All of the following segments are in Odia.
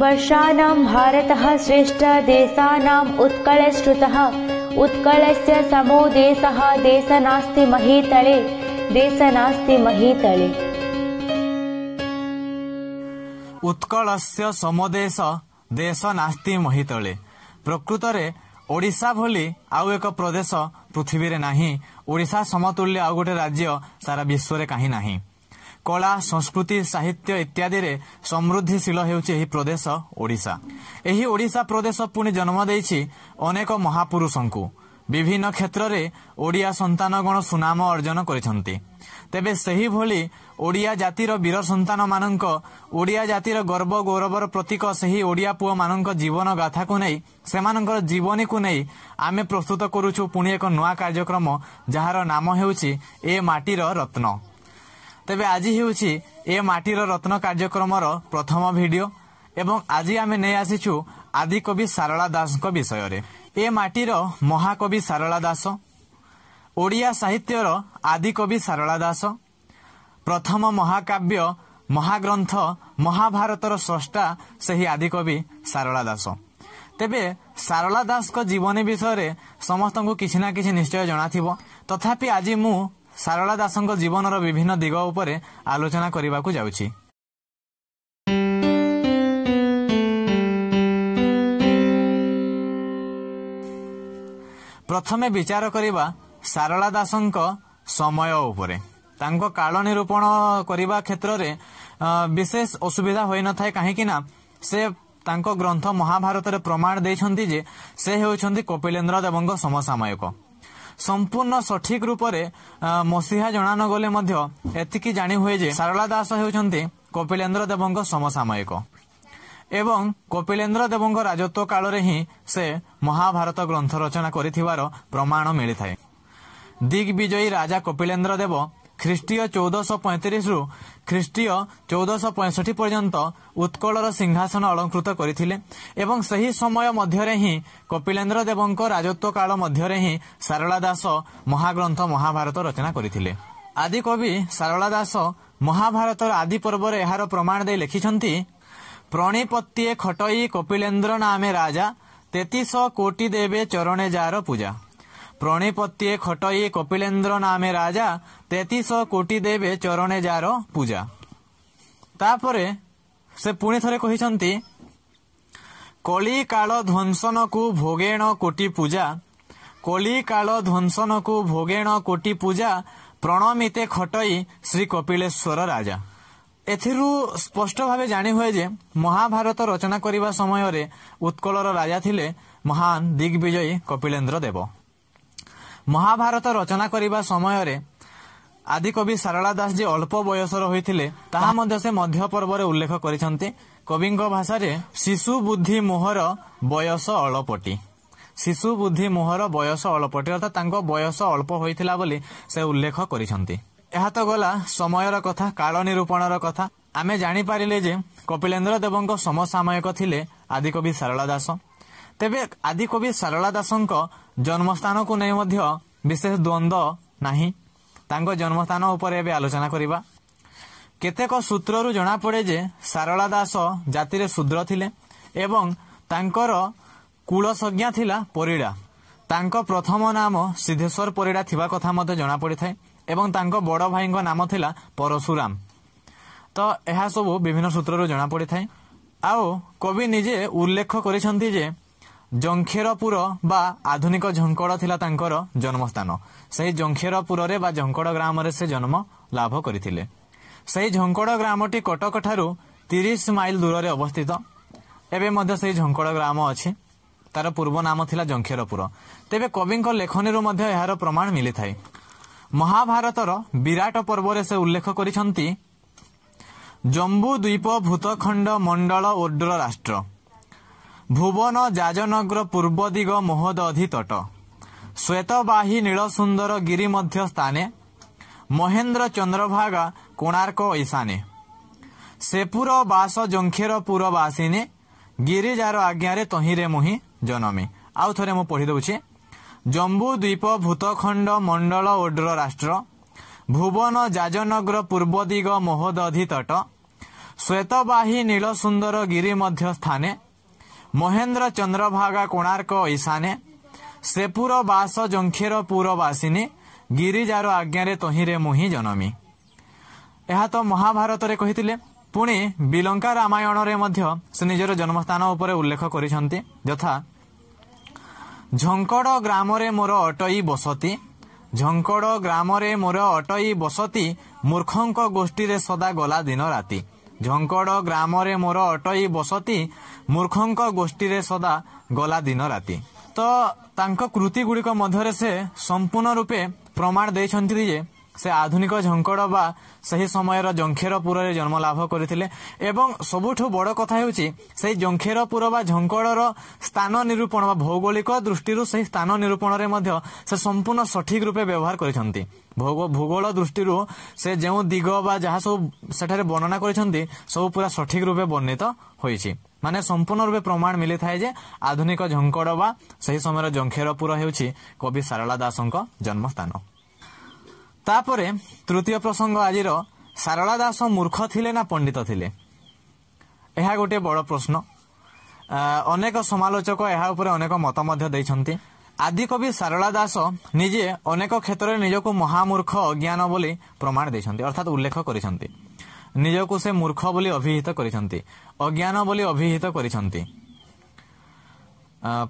वर्षाणां भारतः श्रेष्ठः देशानाम् उत्कलश्रुतः उत्कलस्य समो देशः देशनास्ति महीतले देशनास्ति महीतले ଉତ୍କଳସ୍ୟ ସମଦେଶ ଦେଶ ନାସ୍ତି ମହିତଳେ ପ୍ରକୃତରେ ଓଡ଼ିଶା ଭଳି ଆଉ ଏକ ପ୍ରଦେଶ ପୃଥିବୀରେ ନାହିଁ ଓଡ଼ିଶା ସମତୁଲ୍ୟ ଆଉ ଗୋଟେ ରାଜ୍ୟ ସାରା ବିଶ୍ୱରେ କାହିଁ ନାହିଁ କଳା ସଂସ୍କୃତି ସାହିତ୍ୟ ଇତ୍ୟାଦିରେ ସମୃଦ୍ଧିଶୀଳ ହେଉଛି ଏହି ପ୍ରଦେଶ ଓଡ଼ିଶା ଏହି ଓଡ଼ିଶା ପ୍ରଦେଶ ପୁଣି ଜନ୍ମ ଦେଇଛି ଅନେକ ମହାପୁରୁଷଙ୍କୁ ବିଭିନ୍ନ କ୍ଷେତ୍ରରେ ଓଡ଼ିଆ ସନ୍ତାନଗଣ ସୁନାମ ଅର୍ଜନ କରିଛନ୍ତି ତେବେ ସେହିଭଳି ଓଡ଼ିଆ ଜାତିର ବୀର ସନ୍ତାନମାନଙ୍କ ଓଡ଼ିଆ ଜାତିର ଗର୍ବ ଗୌରବର ପ୍ରତୀକ ସେହି ଓଡ଼ିଆ ପୁଅମାନଙ୍କ ଜୀବନ ଗାଥାକୁ ନେଇ ସେମାନଙ୍କର ଜୀବନୀକୁ ନେଇ ଆମେ ପ୍ରସ୍ତୁତ କରୁଛୁ ପୁଣି ଏକ ନୂଆ କାର୍ଯ୍ୟକ୍ରମ ଯାହାର ନାମ ହେଉଛି ଏ ମାଟିର ରତ୍ନ ତେବେ ଆଜି ହେଉଛି ଏ ମାଟିର ରତ୍ନ କାର୍ଯ୍ୟକ୍ରମର ପ୍ରଥମ ଭିଡ଼ିଓ ଏବଂ ଆଜି ଆମେ ନେଇ ଆସିଛୁ ଆଦିକବି ସାରଳା ଦାସଙ୍କ ବିଷୟରେ ଏ ମାଟିର ମହାକବି ସାରଳା ଦାସ ଓଡ଼ିଆ ସାହିତ୍ୟର ଆଦିକବି ସାରଳା ଦାସ ପ୍ରଥମ ମହାକାବ୍ୟ ମହାଗ୍ରନ୍ଥ ମହାଭାରତର ସ୍ରଷ୍ଟା ସେହି ଆଦିକବି ସାରଳା ଦାସ ତେବେ ସାରଳା ଦାସଙ୍କ ଜୀବନୀ ବିଷୟରେ ସମସ୍ତଙ୍କୁ କିଛି ନା କିଛି ନିଶ୍ଚୟ ଜଣାଥିବ ତଥାପି ଆଜି ମୁଁ ସାରଳା ଦାସଙ୍କ ଜୀବନର ବିଭିନ୍ନ ଦିଗ ଉପରେ ଆଲୋଚନା କରିବାକୁ ଯାଉଛି ପ୍ରଥମେ ବିଚାର କରିବା ସାରଳା ଦାସଙ୍କ ସମୟ ଉପରେ ତାଙ୍କ କାଳ ନିରୂପଣ କରିବା କ୍ଷେତ୍ରରେ ବିଶେଷ ଅସୁବିଧା ହୋଇନଥାଏ କାହିଁକିନା ସେ ତାଙ୍କ ଗ୍ରନ୍ଥ ମହାଭାରତରେ ପ୍ରମାଣ ଦେଇଛନ୍ତି ଯେ ସେ ହେଉଛନ୍ତି କପିଲେନ୍ଦ୍ର ଦେବଙ୍କ ସମସାମୟକ ସମ୍ପୂର୍ଣ୍ଣ ସଠିକ ରୂପରେ ମସିହା ଜଣା ନ ଗଲେ ମଧ୍ୟ ଏତିକି ଜାଣି ହୁଏ ଯେ ସାରଳା ଦାସ ହେଉଛନ୍ତି କପିଲେନ୍ଦ୍ର ଦେବଙ୍କ ସମସାମୟିକ ଏବଂ କପିଲେନ୍ଦ୍ର ଦେବଙ୍କ ରାଜତ୍ୱ କାଳରେ ହିଁ ସେ ମହାଭାରତ ଗ୍ରନ୍ଥ ରଚନା କରିଥିବାର ପ୍ରମାଣ ମିଳିଥାଏ ଦିଗ୍ବିଜୟୀ ରାଜା କପିଳେନ୍ଦ୍ର ଦେବ ଖ୍ରୀଷ୍ଟୀୟ ଚଉଦଶହ ପଇଁତିରିଶରୁ ଖ୍ରୀଷ୍ଟୀୟ ଚଉଦଶହ ପଞ୍ଚଷଠି ପର୍ଯ୍ୟନ୍ତ ଉତ୍କଳର ସିଂହାସନ ଅଳଙ୍କୃତ କରିଥିଲେ ଏବଂ ସେହି ସମୟ ମଧ୍ୟରେ ହିଁ କପିଳେନ୍ଦ୍ର ଦେବଙ୍କ ରାଜତ୍ୱ କାଳ ମଧ୍ୟରେ ହିଁ ସାରଳା ଦାସ ମହାଗ୍ରନ୍ଥ ମହାଭାରତ ରଚନା କରିଥିଲେ ଆଦିକବି ସାରଳା ଦାସ ମହାଭାରତର ଆଦି ପର୍ବରେ ଏହାର ପ୍ରମାଣ ଦେଇ ଲେଖିଛନ୍ତି ପ୍ରଣୀପତିଏ ଖଟଇ କପିଲେନ୍ଦ୍ର ନାମେ ରାଜା ତେତିଶ କୋଟି ଦେବେ ଚରଣେ ଯାର ପୂଜା ପ୍ରଣିପତ୍ୟେ ଖଟଇ କପିଲେନ୍ଦ୍ର ନାମେ ରାଜା ତେତିଶ କୋଟି ଦେବେ ଚରଣେ ଯାର ପୂଜା ତାପରେ ସେ ପୁଣି ଥରେ କହିଛନ୍ତି କଳି କାଳ ଧ୍ୱଂସନକୁ ଭୋଗେଣ କୋଟି ପୂଜା କଳି କାଳ ଧ୍ୱଂସନକୁ ଭୋଗେଣ କୋଟି ପୂଜା ପ୍ରଣମିତେ ଖଟଇ ଶ୍ରୀ କପିଳେଶ୍ୱର ରାଜା ଏଥିରୁ ସ୍ପଷ୍ଟ ଭାବେ ଜାଣିହୁଏ ଯେ ମହାଭାରତ ରଚନା କରିବା ସମୟରେ ଉତ୍କଳର ରାଜା ଥିଲେ ମହାନ ଦିଗ୍ବିଜୟୀ କପିଳେନ୍ଦ୍ର ଦେବ ମହାଭାରତ ରଚନା କରିବା ସମୟରେ ଆଦିକବି ସାରଳା ଦାସ ଯେ ଅଳ୍ପ ବୟସର ହୋଇଥିଲେ ତାହା ମଧ୍ୟ ସେ ମଧ୍ୟ ପର୍ବରେ ଉଲ୍ଲେଖ କରିଛନ୍ତି କବିଙ୍କ ଭାଷାରେ ଶିଶୁ ବୁଦ୍ଧି ମୋହର ବୟସ ଅଳପଟି ଶିଶୁ ବୁଦ୍ଧି ମୋହର ବୟସ ଅଳପଟି ଅର୍ଥାତ୍ ତାଙ୍କ ବୟସ ଅଳ୍ପ ହୋଇଥିଲା ବୋଲି ସେ ଉଲ୍ଲେଖ କରିଛନ୍ତି ଏହା ତ ଗଲା ସମୟର କଥା କାଳ ନିରୂପଣର କଥା ଆମେ ଜାଣିପାରିଲେ ଯେ କପିଳେନ୍ଦ୍ର ଦେବଙ୍କ ସମସାମୟିକ ଥିଲେ ଆଦିକବି ସାରଳା ଦାସ ତେବେ ଆଦିକବି ସରଳା ଦାସଙ୍କ ଜନ୍ମସ୍ଥାନକୁ ନେଇ ମଧ୍ୟ ବିଶେଷ ଦ୍ୱନ୍ଦ୍ୱ ନାହିଁ ତାଙ୍କ ଜନ୍ମସ୍ଥାନ ଉପରେ ଏବେ ଆଲୋଚନା କରିବା କେତେକ ସୂତ୍ରରୁ ଜଣାପଡ଼େ ଯେ ସାରଳା ଦାସ ଜାତିରେ ଶୂଦ୍ର ଥିଲେ ଏବଂ ତାଙ୍କର କୁଳସଂଜ୍ଞା ଥିଲା ପରିଡ଼ା ତାଙ୍କ ପ୍ରଥମ ନାମ ସିଦ୍ଧେଶ୍ୱର ପରିଡ଼ା ଥିବା କଥା ମଧ୍ୟ ଜଣାପଡ଼ିଥାଏ ଏବଂ ତାଙ୍କ ବଡ଼ ଭାଇଙ୍କ ନାମ ଥିଲା ପରଶୁରାମ ତ ଏହାସବୁ ବିଭିନ୍ନ ସୂତ୍ରରୁ ଜଣାପଡ଼ିଥାଏ ଆଉ କବି ନିଜେ ଉଲ୍ଲେଖ କରିଛନ୍ତି ଯେ ଜଙ୍କ୍ଷେରପୁର ବା ଆଧୁନିକ ଝଙ୍କଡ଼ ଥିଲା ତାଙ୍କର ଜନ୍ମସ୍ଥାନ ସେହି ଜଙ୍କ୍ଷେରପୁରରେ ବା ଝଙ୍କଡ଼ ଗ୍ରାମରେ ସେ ଜନ୍ମ ଲାଭ କରିଥିଲେ ସେହି ଝଙ୍କଡ଼ ଗ୍ରାମଟି କଟକଠାରୁ ତିରିଶ ମାଇଲ ଦୂରରେ ଅବସ୍ଥିତ ଏବେ ମଧ୍ୟ ସେହି ଝଙ୍କଡ଼ ଗ୍ରାମ ଅଛି ତାର ପୂର୍ବ ନାମ ଥିଲା ଜଙ୍କ୍ଷେରପୁର ତେବେ କବିଙ୍କ ଲେଖନୀରୁ ମଧ୍ୟ ଏହାର ପ୍ରମାଣ ମିଳିଥାଏ ମହାଭାରତର ବିରାଟ ପର୍ବରେ ସେ ଉଲ୍ଲେଖ କରିଛନ୍ତି ଜମ୍ବୁ ଦ୍ୱୀପ ଭୂତଖଣ୍ଡ ମଣ୍ଡଳ ଓଡ୍ର ରାଷ୍ଟ୍ର ଭୁବନ ଯାଜନଗର ପୂର୍ବ ଦିଗ ମୋହଦଧି ତଟ ଶ୍ୱେତବାହୀ ନୀଳସୁନ୍ଦର ଗିରି ମଧ୍ୟ ସ୍ଥାନେ ମହେନ୍ଦ୍ର ଚନ୍ଦ୍ରଭାଗା କୋଣାର୍କ ଈଶାନେ ସେପୁର ବାସ ଜଙ୍ଖେର ପୁରବାସିନେ ଗିରିଜାର ଆଜ୍ଞାରେ ତହିଁରେ ମୁହିଁ ଜନମେ ଆଉ ଥରେ ମୁଁ ଦେଉଛି ଜମ୍ବୁ ଦ୍ୱୀପ ଭୂତଖଣ୍ଡ ମଣ୍ଡଳ ଓଡ୍ର ରାଷ୍ଟ୍ର ଭୁବନ ଯାଜନଗର ପୂର୍ବ ଦିଗ ମୋହଦଧି ତଟ ଶ୍ୱେତବାହୀ ନୀଳସୁନ୍ଦର ଗିରି ମଧ୍ୟ ସ୍ଥାନେ ମହେନ୍ଦ୍ର ଚନ୍ଦ୍ରଭାଗା କୋଣାର୍କ ଈଶାନେ ସେପୁର ବାସ ପୁର ବାସିନୀ ଗିରିଜାର ଆଜ୍ଞାରେ ତହିଁରେ ମୁହିଁ ହିଁ ଜନମି ଏହା ତ ମହାଭାରତରେ କହିଥିଲେ ପୁଣି ବିଲଙ୍କା ରାମାୟଣରେ ମଧ୍ୟ ସେ ନିଜର ଜନ୍ମସ୍ଥାନ ଉପରେ ଉଲ୍ଲେଖ କରିଛନ୍ତି ଯଥା ଝଙ୍କଡ଼ ଗ୍ରାମରେ ମୋର ଅଟଇ ବସତି ଝଙ୍କଡ଼ ଗ୍ରାମରେ ମୋର ଅଟଇ ବସତି ମୂର୍ଖଙ୍କ ଗୋଷ୍ଠୀରେ ସଦା ଗଲା ଦିନ ରାତି ଝଙ୍କଡ଼ ଗ୍ରାମରେ ମୋର ଅଟଇ ବସତି ମୂର୍ଖଙ୍କ ଗୋଷ୍ଠୀରେ ସଦା ଗଲା ଦିନ ରାତି ତ ତାଙ୍କ କୃତି ଗୁଡ଼ିକ ମଧ୍ୟରେ ସେ ସମ୍ପୂର୍ଣ୍ଣ ରୂପେ ପ୍ରମାଣ ଦେଇଛନ୍ତି ଯେ ସେ ଆଧୁନିକ ଝଙ୍କଡ଼ ବା ସେହି ସମୟର ଜଙ୍ଖେରପୁରରେ ଜନ୍ମ ଲାଭ କରିଥିଲେ ଏବଂ ସବୁଠୁ ବଡ଼ କଥା ହେଉଛି ସେହି ଜଙ୍ଖେରପୁର ବା ଝଙ୍କଡ଼ର ସ୍ଥାନ ନିରୂପଣ ବା ଭୌଗୋଳିକ ଦୃଷ୍ଟିରୁ ସେହି ସ୍ଥାନ ନିରୂପଣରେ ମଧ୍ୟ ସେ ସମ୍ପୂର୍ଣ୍ଣ ସଠିକ୍ ରୂପେ ବ୍ୟବହାର କରିଛନ୍ତି ଭୂଗୋଳ ଦୃଷ୍ଟିରୁ ସେ ଯେଉଁ ଦିଗ ବା ଯାହା ସବୁ ସେଠାରେ ବର୍ଣ୍ଣନା କରିଛନ୍ତି ସବୁ ପୁରା ସଠିକ୍ ରୂପେ ବର୍ଣ୍ଣିତ ହୋଇଛି ମାନେ ସମ୍ପୂର୍ଣ୍ଣ ରୂପେ ପ୍ରମାଣ ମିଳିଥାଏ ଯେ ଆଧୁନିକ ଝଙ୍କଡ଼ ବା ସେହି ସମୟର ଜଙ୍ଖେରପୁର ହେଉଛି କବି ସାରଳା ଦାସଙ୍କ ଜନ୍ମସ୍ଥାନ ତାପରେ ତୃତୀୟ ପ୍ରସଙ୍ଗ ଆଜିର ସାରଳା ଦାସ ମୂର୍ଖ ଥିଲେ ନା ପଣ୍ଡିତ ଥିଲେ ଏହା ଗୋଟିଏ ବଡ଼ ପ୍ରଶ୍ନ ଅନେକ ସମାଲୋଚକ ଏହା ଉପରେ ଅନେକ ମତ ମଧ୍ୟ ଦେଇଛନ୍ତି ଆଦିକବି ସାରଳା ଦାସ ନିଜେ ଅନେକ କ୍ଷେତ୍ରରେ ନିଜକୁ ମହାମୂର୍ଖ ଅଜ୍ଞାନ ବୋଲି ପ୍ରମାଣ ଦେଇଛନ୍ତି ଅର୍ଥାତ୍ ଉଲ୍ଲେଖ କରିଛନ୍ତି ନିଜକୁ ସେ ମୂର୍ଖ ବୋଲି ଅଭିହିତ କରିଛନ୍ତି ଅଜ୍ଞାନ ବୋଲି ଅଭିହିତ କରିଛନ୍ତି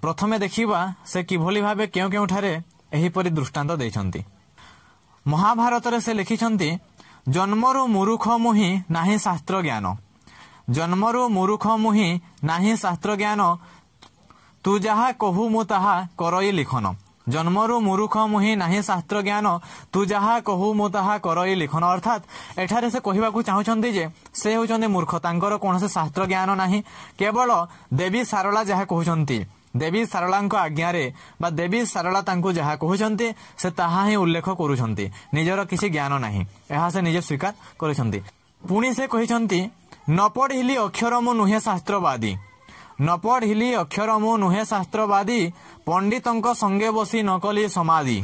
ପ୍ରଥମେ ଦେଖିବା ସେ କିଭଳି ଭାବେ କେଉଁ କେଉଁଠାରେ ଏହିପରି ଦୃଷ୍ଟାନ୍ତ ଦେଇଛନ୍ତି ମହାଭାରତରେ ସେ ଲେଖିଛନ୍ତି ଜନ୍ମରୁ ମୂରୁଖ ମୁହିଁ ନାହିଁ ଶାସ୍ତ୍ର ଜ୍ଞାନ ଜନ୍ମରୁ ମୂରୁଖ ମୁହିଁ ନାହିଁ ଶାସ୍ତ୍ର ଜ୍ଞାନ ତୁ ଯାହା କହୁ ମୁଁ ତାହା କରଇ ଲିଖନ ଜନ୍ମରୁ ମୂରୁଖ ମୁହିଁ ନାହିଁ ଶାସ୍ତ୍ର ଜ୍ଞାନ ତୁ ଯାହା କହୁ ମୁଁ ତାହା କରଇ ଲିଖନ ଅର୍ଥାତ୍ ଏଠାରେ ସେ କହିବାକୁ ଚାହୁଁଛନ୍ତି ଯେ ସେ ହେଉଛନ୍ତି ମୂର୍ଖ ତାଙ୍କର କୌଣସି ଶାସ୍ତ୍ର ଜ୍ଞାନ ନାହିଁ କେବଳ ଦେବୀ ସାରଳା ଯାହା କହୁଛନ୍ତି ଦେବୀ ସାରଳାଙ୍କ ଆଜ୍ଞାରେ ବା ଦେବୀ ସାରଳା ତାଙ୍କୁ ଯାହା କହୁଛନ୍ତି ସେ ତାହା ହିଁ ଉଲ୍ଲେଖ କରୁଛନ୍ତି ନିଜର କିଛି ଜ୍ଞାନ ନାହିଁ ଏହା ସେ ନିଜେ ସ୍ୱୀକାର କରିଛନ୍ତି ପୁଣି ସେ କହିଛନ୍ତି ନ ପଢ଼ିଲି ଅକ୍ଷର ମୁଁ ନୁହେଁ ଶାସ୍ତ୍ରବାଦୀ ନ ପଢ଼ିଲି ଅକ୍ଷର ମୁଁ ନୁହେଁ ଶାସ୍ତ୍ରବାଦୀ ପଣ୍ଡିତଙ୍କ ସଙ୍ଗେ ବସି ନ କଲି ସମାଧି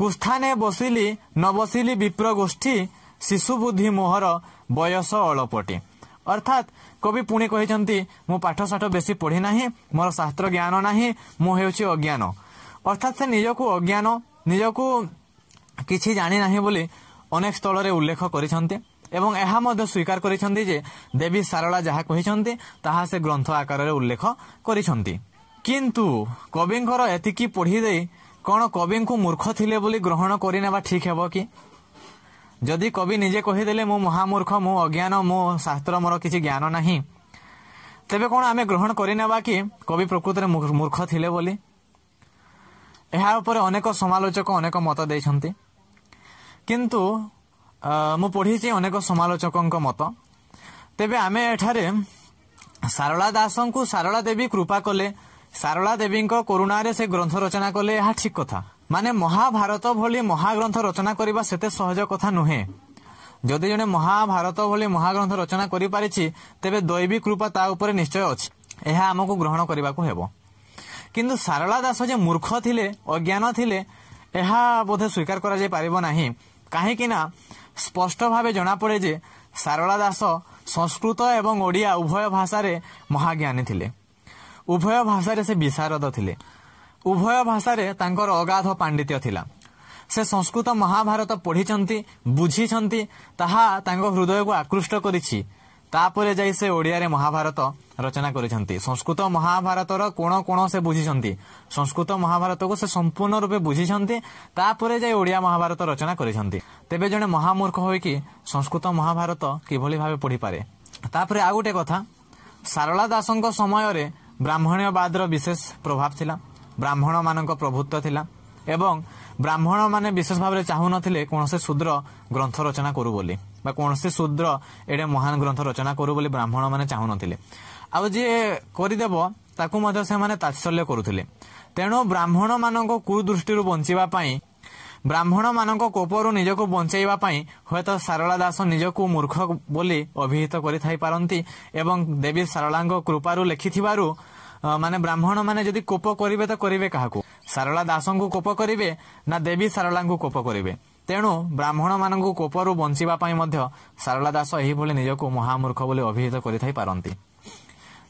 କୁସ୍ଥାନେ ବସିଲି ନ ବସିଲି ବିପ୍ର ଗୋଷ୍ଠୀ ଶିଶୁ ବୁଦ୍ଧି ମୋହର ବୟସ ଅଳପଟେ অর্থাৎ কবি পুଣି କହିଛନ୍ତି ମୁଁ ପାଠଶାଠ ବେଶୀ ପଢ଼ି ନାହିଁ ମୋର ଶାସ୍ତ୍ର ଜ୍ଞାନ ନାହିଁ ମୁଁ ହେଉଛି ଅଜ୍ଞାନ ଅର୍ଥାତ୍ ସେ ନିଜକୁ ଅଜ୍ଞାନ ନିଜକୁ କିଛି ଜାଣିନାହିଁ ବୋଲି ଅନେକ ସ୍ଥଳରେ ଉଲ୍ଲେଖ କରିଛନ୍ତି ଏବଂ ଏହା ମଧ୍ୟ ସ୍ୱୀକାର କରିଛନ୍ତି ଯେ ଦେବୀ ସାରଳା ଯାହା କହିଛନ୍ତି ତାହା ସେ ଗ୍ରନ୍ଥ ଆକାରରେ ଉଲ୍ଲେଖ କରିଛନ୍ତି କିନ୍ତୁ କବିଙ୍କର ଏତିକି ପଢ଼ି ଦେଇ କ'ଣ କବିଙ୍କୁ ମୂର୍ଖ ଥିଲେ ବୋଲି ଗ୍ରହଣ କରିନେବା ଠିକ୍ ହେବ କି ଯଦି କବି ନିଜେ କହିଦେଲେ ମୁଁ ମହାମୂର୍ଖ ମୁଁ ଅଜ୍ଞାନ ମୋ ଶାସ୍ତ୍ର ମୋର କିଛି ଜ୍ଞାନ ନାହିଁ ତେବେ କ'ଣ ଆମେ ଗ୍ରହଣ କରିନେବା କି କବି ପ୍ରକୃତରେ ମୂର୍ଖ ଥିଲେ ବୋଲି ଏହା ଉପରେ ଅନେକ ସମାଲୋଚକ ଅନେକ ମତ ଦେଇଛନ୍ତି କିନ୍ତୁ ମୁଁ ପଢ଼ିଛି ଅନେକ ସମାଲୋଚକଙ୍କ ମତ ତେବେ ଆମେ ଏଠାରେ ସାରଳା ଦାସଙ୍କୁ ସାରଳା ଦେବୀ କୃପା କଲେ ସାରଳା ଦେବୀଙ୍କ କରୁଣାରେ ସେ ଗ୍ରନ୍ଥ ରଚନା କଲେ ଏହା ଠିକ୍ କଥା ମାନେ ମହାଭାରତ ଭଳି ମହାଗ୍ରନ୍ଥ ରଚନା କରିବା ସେତେ ସହଜ କଥା ନୁହେଁ ଯଦି ଜଣେ ମହାଭାରତ ଭଳି ମହାଗ୍ରନ୍ଥ ରଚନା କରିପାରିଛି ତେବେ ଦୈବୀ କୃପା ତା ଉପରେ ନିଶ୍ଚୟ ଅଛି ଏହା ଆମକୁ ଗ୍ରହଣ କରିବାକୁ ହେବ କିନ୍ତୁ ସାରଳା ଦାସ ଯେ ମୂର୍ଖ ଥିଲେ ଅଜ୍ଞାନ ଥିଲେ ଏହା ବୋଧେ ସ୍ୱୀକାର କରାଯାଇପାରିବ ନାହିଁ କାହିଁକି ନା ସ୍ପଷ୍ଟ ଭାବେ ଜଣାପଡ଼େ ଯେ ସାରଳା ଦାସ ସଂସ୍କୃତ ଏବଂ ଓଡ଼ିଆ ଉଭୟ ଭାଷାରେ ମହାଜ୍ଞାନୀ ଥିଲେ ଉଭୟ ଭାଷାରେ ସେ ବିଶାରଦ ଥିଲେ ଉଭୟ ଭାଷାରେ ତାଙ୍କର ଅଗାଧ ପାଣ୍ଡିତ୍ୟ ଥିଲା ସେ ସଂସ୍କୃତ ମହାଭାରତ ପଢ଼ିଛନ୍ତି ବୁଝିଛନ୍ତି ତାହା ତାଙ୍କ ହୃଦୟକୁ ଆକୃଷ୍ଟ କରିଛି ତାପରେ ଯାଇ ସେ ଓଡ଼ିଆରେ ମହାଭାରତ ରଚନା କରିଛନ୍ତି ସଂସ୍କୃତ ମହାଭାରତର କୋଣ କୋଣ ସେ ବୁଝିଛନ୍ତି ସଂସ୍କୃତ ମହାଭାରତକୁ ସେ ସମ୍ପୂର୍ଣ୍ଣ ରୂପେ ବୁଝିଛନ୍ତି ତାପରେ ଯାଇ ଓଡ଼ିଆ ମହାଭାରତ ରଚନା କରିଛନ୍ତି ତେବେ ଜଣେ ମହାମୂର୍ଖ ହୋଇକି ସଂସ୍କୃତ ମହାଭାରତ କିଭଳି ଭାବେ ପଢ଼ିପାରେ ତାପରେ ଆଉ ଗୋଟେ କଥା ସାରଳା ଦାସଙ୍କ ସମୟରେ ବ୍ରାହ୍ମଣୀୟବାଦର ବିଶେଷ ପ୍ରଭାବ ଥିଲା ବ୍ରାହ୍ମଣମାନଙ୍କ ପ୍ରଭୁତ୍ୱ ଥିଲା ଏବଂ ବ୍ରାହ୍ମଣମାନେ ବିଶେଷ ଭାବରେ ଚାହୁଁନଥିଲେ କୌଣସି ଶୂଦ୍ର ଗ୍ରନ୍ଥ ରଚନା କରୁ ବୋଲି ବା କୌଣସି ଶୂଦ୍ର ଏଡ଼େ ମହାନ ଗ୍ରନ୍ଥ ରଚନା କରୁ ବୋଲି ବ୍ରାହ୍ମଣମାନେ ଚାହୁଁନଥିଲେ ଆଉ ଯିଏ କରିଦେବ ତାକୁ ମଧ୍ୟ ସେମାନେ ତାତ୍ସଲ୍ୟ କରୁଥିଲେ ତେଣୁ ବ୍ରାହ୍ମଣମାନଙ୍କ କୁଦୃଷ୍ଟିରୁ ବଞ୍ଚିବା ପାଇଁ ବ୍ରାହ୍ମଣମାନଙ୍କ କୋପରୁ ନିଜକୁ ବଞ୍ଚାଇବା ପାଇଁ ହୁଏତ ସାରଳା ଦାସ ନିଜକୁ ମୂର୍ଖ ବୋଲି ଅଭିହିତ କରିଥାଇପାରନ୍ତି ଏବଂ ଦେବୀ ସାରଳାଙ୍କ କୃପାରୁ ଲେଖିଥିବାରୁ ମାନେ ବ୍ରାହ୍ମଣ ମାନେ ଯଦି କୋପ କରିବେ ତ କରିବେ କାହାକୁ ସାରଳା ଦାସଙ୍କୁ କୋପ କରିବେ ନା ଦେବୀ ସାରଳାଙ୍କୁ କୋପ କରିବେ ତେଣୁ ବ୍ରାହ୍ମଣ ମାନଙ୍କୁ କୋପରୁ ବଞ୍ଚିବା ପାଇଁ ମଧ୍ୟ ସାରଳା ଦାସ ଏହିଭଳି ନିଜକୁ ମହାମୂର୍ଖ ବୋଲି ଅଭିହିତ କରିଥାଇ ପାରନ୍ତି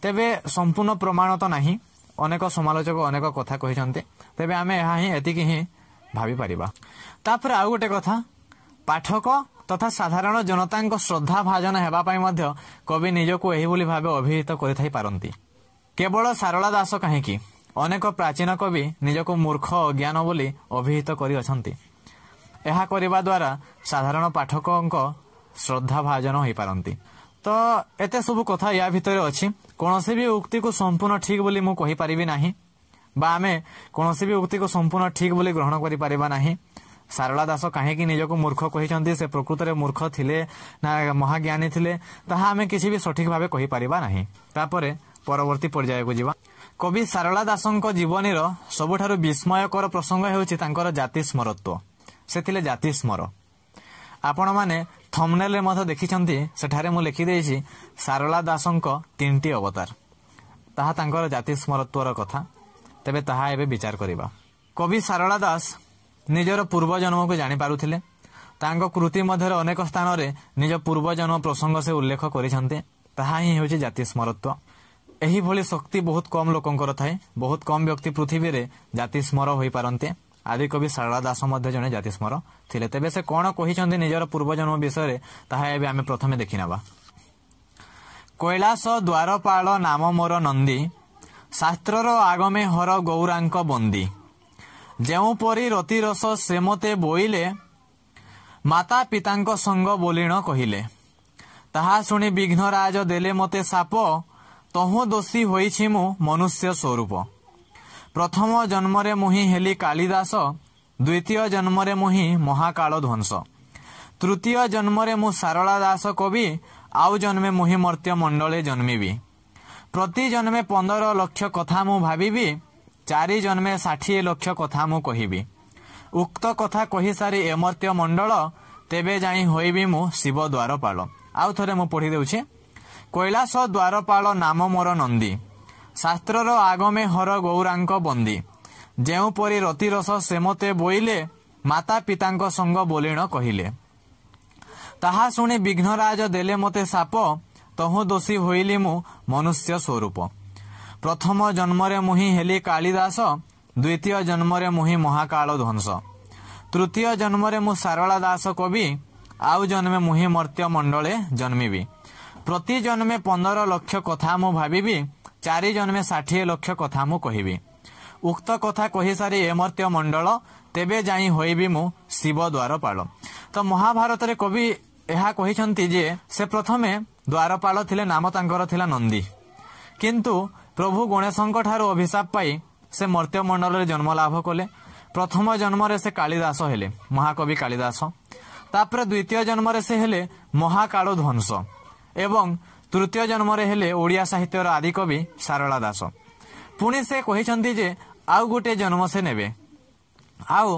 ତେବେ ସମ୍ପୂର୍ଣ୍ଣ ପ୍ରମାଣ ତ ନାହିଁ ଅନେକ ସମାଲୋଚକ ଅନେକ କଥା କହିଛନ୍ତି ତେବେ ଆମେ ଏହା ହିଁ ଏତିକି ହିଁ ଭାବିପାରିବା ତାପରେ ଆଉ ଗୋଟେ କଥା ପାଠକ ତଥା ସାଧାରଣ ଜନତାଙ୍କ ଶ୍ରଦ୍ଧା ଭାଜନ ହେବା ପାଇଁ ମଧ୍ୟ କବି ନିଜକୁ ଏହିଭଳି ଭାବେ ଅଭିହିତ କରିଥାଇ ପାରନ୍ତି କେବଳ ସାରଳା ଦାସ କାହିଁକି ଅନେକ ପ୍ରାଚୀନ କବି ନିଜକୁ ମୂର୍ଖ ଅଜ୍ଞାନ ବୋଲି ଅଭିହିତ କରିଅଛନ୍ତି ଏହା କରିବା ଦ୍ୱାରା ସାଧାରଣ ପାଠକଙ୍କ ଶ୍ରଦ୍ଧାଭାଜନ ହୋଇପାରନ୍ତି ତ ଏତେ ସବୁ କଥା ୟା ଭିତରେ ଅଛି କୌଣସି ବି ଉକ୍ତିକୁ ସମ୍ପୂର୍ଣ୍ଣ ଠିକ୍ ବୋଲି ମୁଁ କହିପାରିବି ନାହିଁ ବା ଆମେ କୌଣସି ବି ଉକ୍ତିକୁ ସମ୍ପୂର୍ଣ୍ଣ ଠିକ୍ ବୋଲି ଗ୍ରହଣ କରିପାରିବା ନାହିଁ ସାରଳା ଦାସ କାହିଁକି ନିଜକୁ ମୂର୍ଖ କହିଛନ୍ତି ସେ ପ୍ରକୃତରେ ମୂର୍ଖ ଥିଲେ ନା ମହାଜ୍ଞାନୀ ଥିଲେ ତାହା ଆମେ କିଛି ବି ସଠିକ ଭାବେ କହିପାରିବା ନାହିଁ ତାପରେ ପରବର୍ତ୍ତୀ ପର୍ଯ୍ୟାୟକୁ ଯିବା କବି ସାରଳା ଦାସଙ୍କ ଜୀବନୀର ସବୁଠାରୁ ବିସ୍ମୟକର ପ୍ରସଙ୍ଗ ହେଉଛି ତାଙ୍କର ଜାତି ସ୍ମରତ୍ୱ ସେ ଥିଲେ ଜାତି ସ୍ମର ଆପଣମାନେ ଥମ୍ନେଲ୍ରେ ମଧ୍ୟ ଦେଖିଛନ୍ତି ସେଠାରେ ମୁଁ ଲେଖିଦେଇଛି ସାରଳା ଦାସଙ୍କ ତିନିଟି ଅବତାର ତାହା ତାଙ୍କର ଜାତି ସ୍ମରତ୍ୱର କଥା ତେବେ ତାହା ଏବେ ବିଚାର କରିବା କବି ସାରଳା ଦାସ ନିଜର ପୂର୍ବଜନ୍ମକୁ ଜାଣିପାରୁଥିଲେ ତାଙ୍କ କୃତି ମଧ୍ୟରେ ଅନେକ ସ୍ଥାନରେ ନିଜ ପୂର୍ବଜନ୍ମ ପ୍ରସଙ୍ଗ ସେ ଉଲ୍ଲେଖ କରିଛନ୍ତି ତାହା ହିଁ ହେଉଛି ଜାତି ସ୍ମରତ୍ୱ ଏହିଭଳି ଶକ୍ତି ବହୁତ କମ୍ ଲୋକଙ୍କର ଥାଏ ବହୁତ କମ୍ ବ୍ୟକ୍ତି ପୃଥିବୀରେ ଜାତିସ୍ମର ହୋଇପାରନ୍ତେ ଆଦିକବି ଶାରଳା ଦାସ ମଧ୍ୟ ଜଣେ ଜାତିସ୍ମର ଥିଲେ ତେବେ ସେ କ'ଣ କହିଛନ୍ତି ନିଜର ପୂର୍ବଜନ୍ମ ବିଷୟରେ ତାହା ଏବେ ଆମେ ପ୍ରଥମେ ଦେଖିନେବା କୈଳାସ ଦ୍ୱାରପାଳ ନାମ ମୋର ନନ୍ଦୀ ଶାସ୍ତ୍ରର ଆଗମେ ହର ଗୌରାଙ୍କ ବନ୍ଦୀ ଯେଉଁପରି ରତିରସ ସେ ମୋତେ ବୋଇଲେ ମାତା ପିତାଙ୍କ ସଙ୍ଗ ବୋଲିଣ କହିଲେ ତାହା ଶୁଣି ବିଘ୍ନରାଜ ଦେଲେ ମୋତେ ସାପ ତହୁଁ ଦୋଷୀ ହୋଇଛି ମୁଁ ମନୁଷ୍ୟ ସ୍ୱରୂପ ପ୍ରଥମ ଜନ୍ମରେ ମୁଁ ହିଁ ହେଲି କାଳିଦାସ ଦ୍ୱିତୀୟ ଜନ୍ମରେ ମୁଁ ହିଁ ମହାକାଳ ଧ୍ୱଂସ ତୃତୀୟ ଜନ୍ମରେ ମୁଁ ସାରଳା ଦାସ କବି ଆଉ ଜନ୍ମେ ମୁଁ ହିଁ ମର୍ତ୍ତ୍ୟ ମଣ୍ଡଳେ ଜନ୍ମିବି ପ୍ରତି ଜନ୍ମେ ପନ୍ଦର ଲକ୍ଷ କଥା ମୁଁ ଭାବିବି ଚାରି ଜନ୍ମେ ଷାଠିଏ ଲକ୍ଷ କଥା ମୁଁ କହିବି ଉକ୍ତ କଥା କହିସାରି ଏମର୍ତ୍ତ୍ୟ ମଣ୍ଡଳ ତେବେ ଯାଇ ହୋଇବି ମୁଁ ଶିବ ଦ୍ୱାରପାଳ ଆଉ ଥରେ ମୁଁ ପଢ଼ି ଦେଉଛି କୈଳାସ ଦ୍ୱାରପାଳ ନାମ ମୋର ନନ୍ଦୀ ଶାସ୍ତ୍ରର ଆଗମେ ହର ଗୌରାଙ୍କ ବନ୍ଦୀ ଯେଉଁପରି ରତିରସ ସେ ମୋତେ ବୋଇଲେ ମାତା ପିତାଙ୍କ ସଙ୍ଗ ବୋଲିଣ କହିଲେ ତାହା ଶୁଣି ବିଘ୍ନରାଜ ଦେଲେ ମୋତେ ସାପ ତହୁ ଦୋଷୀ ହୋଇଲି ମୁଁ ମନୁଷ୍ୟ ସ୍ୱରୂପ ପ୍ରଥମ ଜନ୍ମରେ ମୁଁ ହିଁ ହେଲି କାଳିଦାସ ଦ୍ୱିତୀୟ ଜନ୍ମରେ ମୁଁ ହିଁ ମହାକାଳ ଧ୍ୱଂସ ତୃତୀୟ ଜନ୍ମରେ ମୁଁ ସାରଳା ଦାସ କବି ଆଉ ଜନ୍ମେ ମୁଁ ହିଁ ମର୍ତ୍ତ୍ୟ ମଣ୍ଡଳେ ଜନ୍ମିବି ପ୍ରତି ଜନ୍ମେ ପନ୍ଦର ଲକ୍ଷ କଥା ମୁଁ ଭାବିବି ଚାରି ଜନ୍ମେ ଷାଠିଏ ଲକ୍ଷ କଥା ମୁଁ କହିବି ଉକ୍ତ କଥା କହିସାରି ଏମର୍ତ୍ତ୍ୟ ମଣ୍ଡଳ ତେବେ ଯାଇ ହୋଇବି ମୁଁ ଶିବ ଦ୍ୱାରପାଳ ତ ମହାଭାରତରେ କବି ଏହା କହିଛନ୍ତି ଯେ ସେ ପ୍ରଥମେ ଦ୍ୱାରପାଳ ଥିଲେ ନାମ ତାଙ୍କର ଥିଲା ନନ୍ଦୀ କିନ୍ତୁ ପ୍ରଭୁ ଗଣେଶଙ୍କ ଠାରୁ ଅଭିଶାପ ପାଇ ସେ ମର୍ତ୍ତ୍ୟ ମଣ୍ଡଳରେ ଜନ୍ମ ଲାଭ କଲେ ପ୍ରଥମ ଜନ୍ମରେ ସେ କାଳିଦାସ ହେଲେ ମହାକବି କାଳିଦାସ ତାପରେ ଦ୍ୱିତୀୟ ଜନ୍ମରେ ସେ ହେଲେ ମହାକାଳ ଧ୍ୱଂସ ଏବଂ ତୃତୀୟ ଜନ୍ମରେ ହେଲେ ଓଡ଼ିଆ ସାହିତ୍ୟର ଆଦିକବି ସାରଳା ଦାସ ପୁଣି ସେ କହିଛନ୍ତି ଯେ ଆଉ ଗୋଟିଏ ଜନ୍ମ ସେ ନେବେ ଆଉ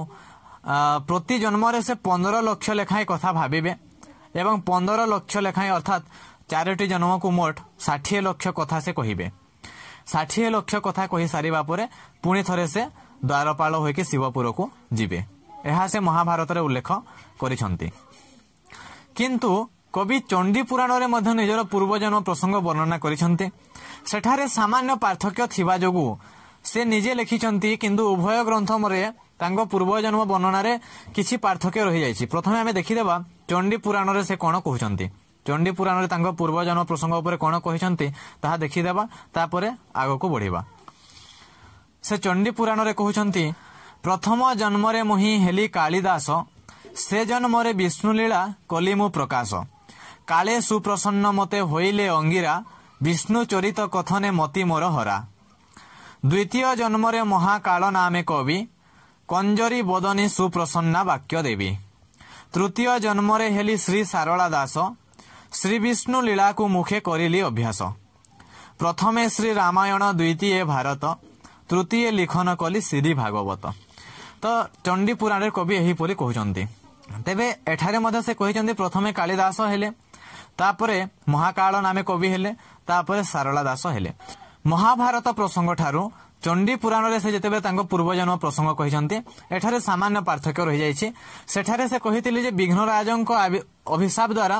ପ୍ରତି ଜନ୍ମରେ ସେ ପନ୍ଦର ଲକ୍ଷ ଲେଖାଏଁ କଥା ଭାବିବେ ଏବଂ ପନ୍ଦର ଲକ୍ଷ ଲେଖାଏଁ ଅର୍ଥାତ୍ ଚାରୋଟି ଜନ୍ମକୁ ମୋଟ ଷାଠିଏ ଲକ୍ଷ କଥା ସେ କହିବେ ଷାଠିଏ ଲକ୍ଷ କଥା କହି ସାରିବା ପରେ ପୁଣି ଥରେ ସେ ଦ୍ୱାରପାଳ ହୋଇକି ଶିବପୁରକୁ ଯିବେ ଏହା ସେ ମହାଭାରତରେ ଉଲ୍ଲେଖ କରିଛନ୍ତି କିନ୍ତୁ କବି ଚଣ୍ଡୀ ପୁରାଣରେ ମଧ୍ୟ ନିଜର ପୂର୍ବଜନ୍ମ ପ୍ରସଙ୍ଗ ବର୍ଣ୍ଣନା କରିଛନ୍ତି ସେଠାରେ ସାମାନ୍ୟ ପାର୍ଥକ୍ୟ ଥିବା ଯୋଗୁଁ ସେ ନିଜେ ଲେଖିଛନ୍ତି କିନ୍ତୁ ଉଭୟ ଗ୍ରନ୍ଥରେ ତାଙ୍କ ପୂର୍ବଜନ୍ମ ବର୍ଣ୍ଣନାରେ କିଛି ପାର୍ଥକ୍ୟ ରହିଯାଇଛି ପ୍ରଥମେ ଆମେ ଦେଖିଦେବା ଚଣ୍ଡୀ ପୁରାଣରେ ସେ କ'ଣ କହୁଛନ୍ତି ଚଣ୍ଡୀ ପୁରାଣରେ ତାଙ୍କ ପୂର୍ବଜନ୍ମ ପ୍ରସଙ୍ଗ ଉପରେ କ'ଣ କହିଛନ୍ତି ତାହା ଦେଖିଦେବା ତାପରେ ଆଗକୁ ବଢ଼ିବା ସେ ଚଣ୍ଡୀ ପୁରାଣରେ କହୁଛନ୍ତି ପ୍ରଥମ ଜନ୍ମରେ ମୁଁ ହିଁ ହେଲି କାଳିଦାସ ସେ ଜନ୍ମରେ ବିଷ୍ଣୁ ଲୀଳା କଲି ମୁଁ ପ୍ରକାଶ କାଳେ ସୁପ୍ରସନ୍ନ ମୋତେ ହୋଇଲେ ଅଙ୍ଗିରା ବିଷ୍ଣୁ ଚରିତ କଥନେ ମତି ମୋର ହରା ଦ୍ୱିତୀୟ ଜନ୍ମରେ ମହାକାଳ ନାମେ କବି କଞ୍ଜରୀ ବଦନୀ ସୁପ୍ରସନ୍ନା ବାକ୍ୟ ଦେବୀ ତୃତୀୟ ଜନ୍ମରେ ହେଲି ଶ୍ରୀ ସାରଳା ଦାସ ଶ୍ରୀ ବିଷ୍ଣୁ ଲୀଳାକୁ ମୁଖେ କରିଲି ଅଭ୍ୟାସ ପ୍ରଥମେ ଶ୍ରୀ ରାମାୟଣ ଦ୍ୱିତୀୟ ଭାରତ ତୃତୀୟ ଲିଖନ କଲି ଶ୍ରୀ ଭାଗବତ ତ ଚଣ୍ଡିପୁରାଣରେ କବି ଏହିପରି କହୁଛନ୍ତି ତେବେ ଏଠାରେ ମଧ୍ୟ ସେ କହିଛନ୍ତି ପ୍ରଥମେ କାଳିଦାସ ହେଲେ ତାପରେ ମହାକାଳ ନାମେ କବି ହେଲେ ତାପରେ ସାରଳା ଦାସ ହେଲେ ମହାଭାରତ ପ୍ରସଙ୍ଗ ଠାରୁ ଚଣ୍ଡୀ ପୁରାଣରେ ସେ ଯେତେବେଳେ ତାଙ୍କ ପୂର୍ବଜନ୍ମ ପ୍ରସଙ୍ଗ କହିଛନ୍ତି ଏଠାରେ ସାମାନ୍ୟ ପାର୍ଥକ୍ୟ ରହିଯାଇଛି ସେଠାରେ ସେ କହିଥିଲେ ଯେ ବିଘ୍ନରାଜଙ୍କ ଅଭିଶାପ ଦ୍ୱାରା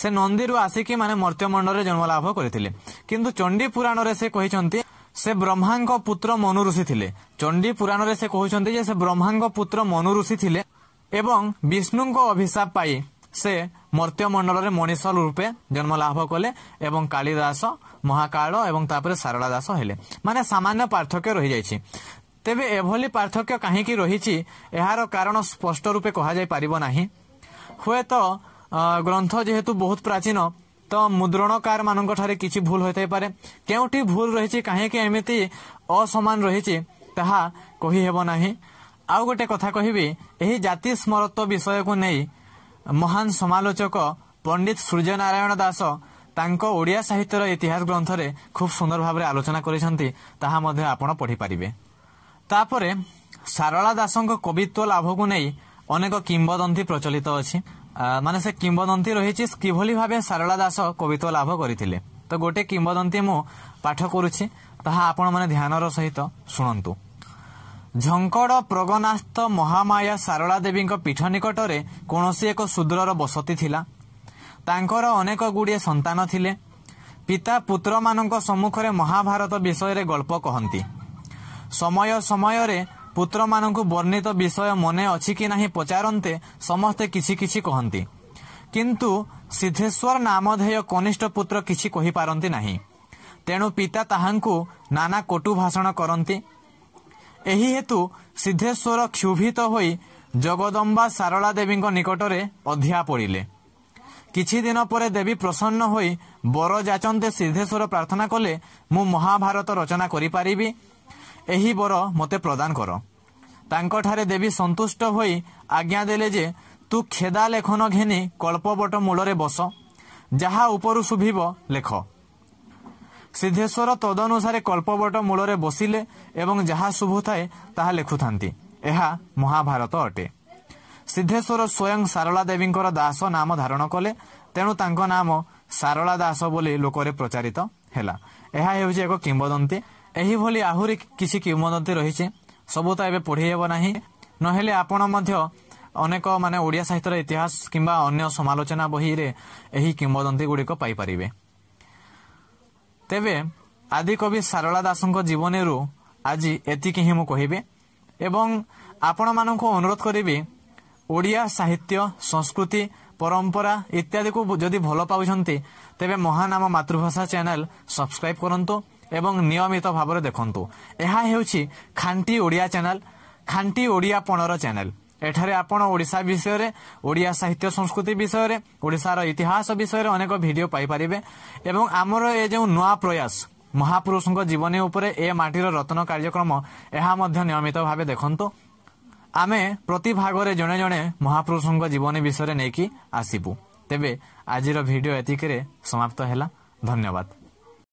ସେ ନନ୍ଦୀରୁ ଆସିକି ମାନେ ମର୍ତ୍ତ୍ୟମଣ୍ଡଳରେ ଜନ୍ମଲାଭ କରିଥିଲେ କିନ୍ତୁ ଚଣ୍ଡୀ ପୁରାଣରେ ସେ କହିଛନ୍ତି ସେ ବ୍ରହ୍ମାଙ୍କ ପୁତ୍ର ମନୁ ଋଷି ଥିଲେ ଚଣ୍ଡୀ ପୁରାଣରେ ସେ କହୁଛନ୍ତି ଯେ ସେ ବ୍ରହ୍ମାଙ୍କ ପୁତ୍ର ମନୁ ଋଷି ଥିଲେ ଏବଂ ବିଷ୍ଣୁଙ୍କ ଅଭିଶାପ ପାଇ ସେ ମର୍ତ୍ତ୍ୟମଣ୍ଡଳରେ ମଣିଷ ରୂପେ ଜନ୍ମଲାଭ କଲେ ଏବଂ କାଳିଦାସ ମହାକାଳ ଏବଂ ତାପରେ ସାରଳା ଦାସ ହେଲେ ମାନେ ସାମାନ୍ୟ ପାର୍ଥକ୍ୟ ରହିଯାଇଛି ତେବେ ଏଭଳି ପାର୍ଥକ୍ୟ କାହିଁକି ରହିଛି ଏହାର କାରଣ ସ୍ପଷ୍ଟ ରୂପେ କୁହାଯାଇପାରିବ ନାହିଁ ହୁଏତ ଗ୍ରନ୍ଥ ଯେହେତୁ ବହୁତ ପ୍ରାଚୀନ ତ ମୁଦ୍ରଣକାରମାନଙ୍କଠାରେ କିଛି ଭୁଲ ହୋଇଥାଇପାରେ କେଉଁଠି ଭୁଲ ରହିଛି କାହିଁକି ଏମିତି ଅସମାନ ରହିଛି ତାହା କହିହେବ ନାହିଁ ଆଉ ଗୋଟେ କଥା କହିବି ଏହି ଜାତି ସ୍ମରତ୍ୱ ବିଷୟକୁ ନେଇ ମହାନ ସମାଲୋଚକ ପଣ୍ଡିତ ସୂର୍ଯ୍ୟନାରାୟଣ ଦାସ ତାଙ୍କ ଓଡ଼ିଆ ସାହିତ୍ୟର ଇତିହାସ ଗ୍ରନ୍ଥରେ ଖୁବ୍ ସୁନ୍ଦର ଭାବରେ ଆଲୋଚନା କରିଛନ୍ତି ତାହା ମଧ୍ୟ ଆପଣ ପଢ଼ିପାରିବେ ତାପରେ ସାରଳା ଦାସଙ୍କ କବିତ୍ୱ ଲାଭକୁ ନେଇ ଅନେକ କିମ୍ବଦନ୍ତୀ ପ୍ରଚଳିତ ଅଛି ମାନେ ସେ କିମ୍ବଦନ୍ତୀ ରହିଛି କିଭଳି ଭାବେ ସାରଳା ଦାସ କବିତ୍ୱ ଲାଭ କରିଥିଲେ ତ ଗୋଟେ କିମ୍ବଦନ୍ତୀ ମୁଁ ପାଠ କରୁଛି ତାହା ଆପଣମାନେ ଧ୍ୟାନର ସହିତ ଶୁଣନ୍ତୁ ଝଙ୍କଡ଼ ପ୍ରଗନାସ୍ତ ମହାମାୟା ସାରଳା ଦେବୀଙ୍କ ପୀଠ ନିକଟରେ କୌଣସି ଏକ ଶୂଦ୍ରର ବସତି ଥିଲା ତାଙ୍କର ଅନେକ ଗୁଡ଼ିଏ ସନ୍ତାନ ଥିଲେ ପିତା ପୁତ୍ରମାନଙ୍କ ସମ୍ମୁଖରେ ମହାଭାରତ ବିଷୟରେ ଗଳ୍ପ କହନ୍ତି ସମୟ ସମୟରେ ପୁତ୍ରମାନଙ୍କୁ ବର୍ଣ୍ଣିତ ବିଷୟ ମନେ ଅଛି କି ନାହିଁ ପଚାରନ୍ତେ ସମସ୍ତେ କିଛି କିଛି କହନ୍ତି କିନ୍ତୁ ସିଦ୍ଧେଶ୍ୱର ନାମଧେୟ କନିଷ୍ଠ ପୁତ୍ର କିଛି କହିପାରନ୍ତି ନାହିଁ ତେଣୁ ପିତା ତାହାଙ୍କୁ ନାନା କଟୁ ଭାଷଣ କରନ୍ତି ଏହି ହେତୁ ସିଦ୍ଧେଶ୍ୱର କ୍ଷୁଭିତ ହୋଇ ଜଗଦମ୍ବା ସାରଳା ଦେବୀଙ୍କ ନିକଟରେ ଅଧିଆ ପଡ଼ିଲେ କିଛି ଦିନ ପରେ ଦେବୀ ପ୍ରସନ୍ନ ହୋଇ ବର ଯାଚନ୍ତେ ସିଦ୍ଧେଶ୍ୱର ପ୍ରାର୍ଥନା କଲେ ମୁଁ ମହାଭାରତ ରଚନା କରିପାରିବି ଏହି ବର ମୋତେ ପ୍ରଦାନ କର ତାଙ୍କଠାରେ ଦେବୀ ସନ୍ତୁଷ୍ଟ ହୋଇ ଆଜ୍ଞା ଦେଲେ ଯେ ତୁ ଖେଦା ଲେଖନ ଘେନି କଳ୍ପବଟ ମୂଳରେ ବସ ଯାହା ଉପରୁ ଶୁଭିବ ଲେଖ ସିଦ୍ଧେଶ୍ୱର ତଦନୁସାରେ କଳ୍ପବଟ ମୂଳରେ ବସିଲେ ଏବଂ ଯାହା ଶୁଭୁ ଥାଏ ତାହା ଲେଖୁଥାନ୍ତି ଏହା ମହାଭାରତ ଅଟେ ସିଦ୍ଧେଶ୍ୱର ସ୍ୱୟଂ ସାରଳା ଦେବୀଙ୍କର ଦାସ ନାମ ଧାରଣ କଲେ ତେଣୁ ତାଙ୍କ ନାମ ସାରଳା ଦାସ ବୋଲି ଲୋକରେ ପ୍ରଚାରିତ ହେଲା ଏହା ହେଉଛି ଏକ କିମ୍ବଦନ୍ତୀ ଏହିଭଳି ଆହୁରି କିଛି କିମ୍ବଦନ୍ତୀ ରହିଛି ସବୁ ତ ଏବେ ପଢ଼ି ହେବ ନାହିଁ ନହେଲେ ଆପଣ ମଧ୍ୟ ଅନେକ ମାନେ ଓଡ଼ିଆ ସାହିତ୍ୟର ଇତିହାସ କିମ୍ବା ଅନ୍ୟ ସମାଲୋଚନା ବହିରେ ଏହି କିମ୍ବଦନ୍ତୀ ଗୁଡ଼ିକ ପାଇପାରିବେ ତେବେ ଆଦିକବି ଶାରଳା ଦାସଙ୍କ ଜୀବନୀରୁ ଆଜି ଏତିକି ହିଁ ମୁଁ କହିବି ଏବଂ ଆପଣମାନଙ୍କୁ ଅନୁରୋଧ କରିବି ଓଡ଼ିଆ ସାହିତ୍ୟ ସଂସ୍କୃତି ପରମ୍ପରା ଇତ୍ୟାଦିକୁ ଯଦି ଭଲ ପାଉଛନ୍ତି ତେବେ ମହାନ ଆମ ମାତୃଭାଷା ଚ୍ୟାନେଲ ସବସ୍କ୍ରାଇବ୍ କରନ୍ତୁ ଏବଂ ନିୟମିତ ଭାବରେ ଦେଖନ୍ତୁ ଏହା ହେଉଛି ଖାଣ୍ଟି ଓଡ଼ିଆ ଚ୍ୟାନେଲ ଖାଣ୍ଟି ଓଡ଼ିଆପଣର ଚ୍ୟାନେଲ ଏଠାରେ ଆପଣ ଓଡ଼ିଶା ବିଷୟରେ ଓଡ଼ିଆ ସାହିତ୍ୟ ସଂସ୍କୃତି ବିଷୟରେ ଓଡ଼ିଶାର ଇତିହାସ ବିଷୟରେ ଅନେକ ଭିଡ଼ିଓ ପାଇପାରିବେ ଏବଂ ଆମର ଏ ଯେଉଁ ନୂଆ ପ୍ରୟାସ ମହାପୁରୁଷଙ୍କ ଜୀବନୀ ଉପରେ ଏ ମାଟିର ରତ୍ନ କାର୍ଯ୍ୟକ୍ରମ ଏହା ମଧ୍ୟ ନିୟମିତ ଭାବେ ଦେଖନ୍ତୁ ଆମେ ପ୍ରତି ଭାଗରେ ଜଣେ ଜଣେ ମହାପୁରୁଷଙ୍କ ଜୀବନୀ ବିଷୟରେ ନେଇକି ଆସିବୁ ତେବେ ଆଜିର ଭିଡ଼ିଓ ଏତିକିରେ ସମାପ୍ତ ହେଲା ଧନ୍ୟବାଦ